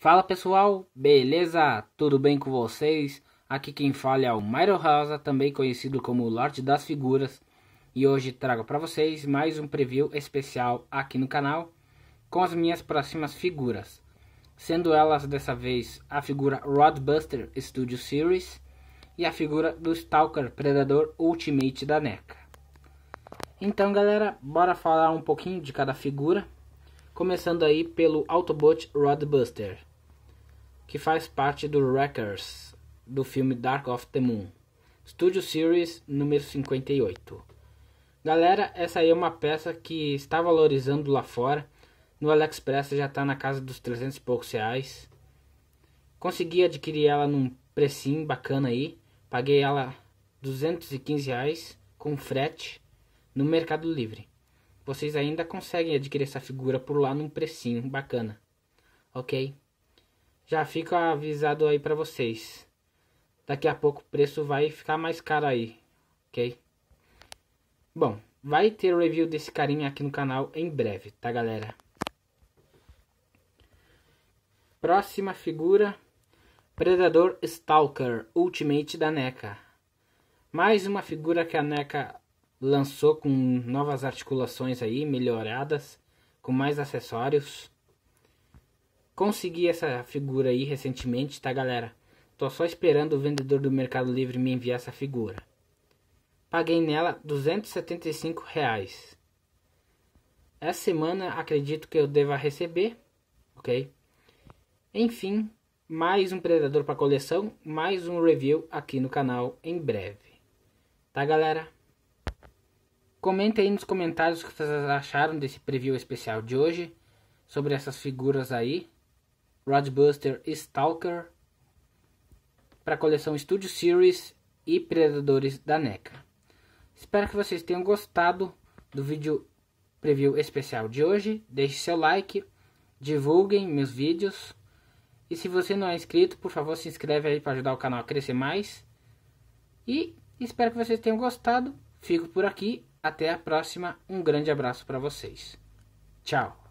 Fala pessoal, beleza? Tudo bem com vocês? Aqui quem fala é o Mairo Rosa, também conhecido como Lorde das Figuras, e hoje trago para vocês mais um preview especial aqui no canal com as minhas próximas figuras, sendo elas dessa vez a figura Rodbuster Studio Series e a figura do Stalker Predador Ultimate da NECA. Então galera, bora falar um pouquinho de cada figura, começando aí pelo Autobot Rodbuster que faz parte do Wreckers do filme Dark of the Moon, Studio Series número 58. Galera, essa aí é uma peça que está valorizando lá fora. No AliExpress já está na casa dos 300 e poucos reais. Consegui adquirir ela num precinho bacana aí. Paguei ela 215 reais com frete no Mercado Livre. Vocês ainda conseguem adquirir essa figura por lá num precinho bacana, ok? Já fica avisado aí para vocês. Daqui a pouco o preço vai ficar mais caro aí, ok? Bom, vai ter o review desse carinha aqui no canal em breve, tá galera? Próxima figura, Predador Stalker Ultimate da NECA. Mais uma figura que a NECA lançou com novas articulações aí, melhoradas, com mais acessórios. Consegui essa figura aí recentemente, tá galera? Tô só esperando o vendedor do Mercado Livre me enviar essa figura. Paguei nela 275 reais. Essa semana acredito que eu deva receber, ok? Enfim, mais um predador para coleção, mais um review aqui no canal em breve. Tá galera? Comentem aí nos comentários o que vocês acharam desse preview especial de hoje sobre essas figuras aí. Rodbuster Stalker para a coleção Studio Series e Predadores da NECA. Espero que vocês tenham gostado do vídeo preview especial de hoje. Deixe seu like, divulguem meus vídeos. E se você não é inscrito, por favor, se inscreve aí para ajudar o canal a crescer mais. E espero que vocês tenham gostado. Fico por aqui. Até a próxima. Um grande abraço para vocês. Tchau.